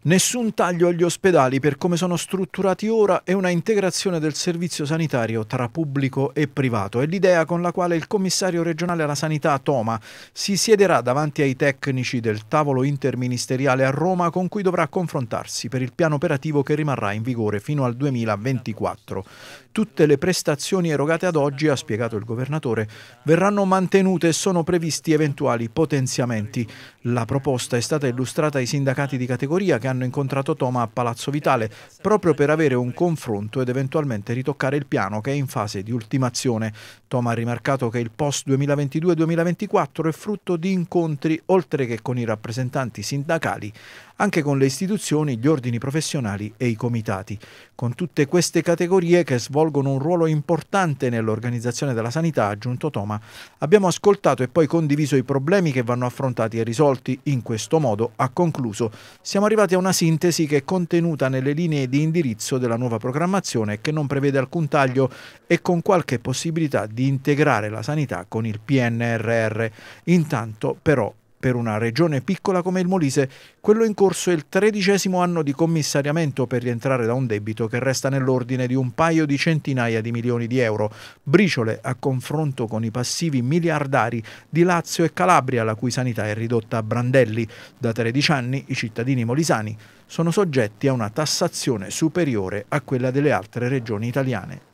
Nessun taglio agli ospedali per come sono strutturati ora e una integrazione del servizio sanitario tra pubblico e privato. È l'idea con la quale il commissario regionale alla sanità Toma si siederà davanti ai tecnici del tavolo interministeriale a Roma con cui dovrà confrontarsi per il piano operativo che rimarrà in vigore fino al 2024. Tutte le prestazioni erogate ad oggi, ha spiegato il governatore, verranno mantenute e sono previsti eventuali potenziamenti. La proposta è stata illustrata ai sindacati di categoria che che hanno incontrato Toma a Palazzo Vitale proprio per avere un confronto ed eventualmente ritoccare il piano che è in fase di ultimazione. Toma ha rimarcato che il post 2022-2024 è frutto di incontri oltre che con i rappresentanti sindacali, anche con le istituzioni, gli ordini professionali e i comitati. Con tutte queste categorie che svolgono un ruolo importante nell'organizzazione della sanità, ha aggiunto Toma, abbiamo ascoltato e poi condiviso i problemi che vanno affrontati e risolti. In questo modo, ha concluso, siamo arrivati a una sintesi che è contenuta nelle linee di indirizzo della nuova programmazione che non prevede alcun taglio e con qualche possibilità di integrare la sanità con il PNRR. Intanto però per una regione piccola come il Molise, quello in corso è il tredicesimo anno di commissariamento per rientrare da un debito che resta nell'ordine di un paio di centinaia di milioni di euro, briciole a confronto con i passivi miliardari di Lazio e Calabria, la cui sanità è ridotta a brandelli. Da 13 anni i cittadini molisani sono soggetti a una tassazione superiore a quella delle altre regioni italiane.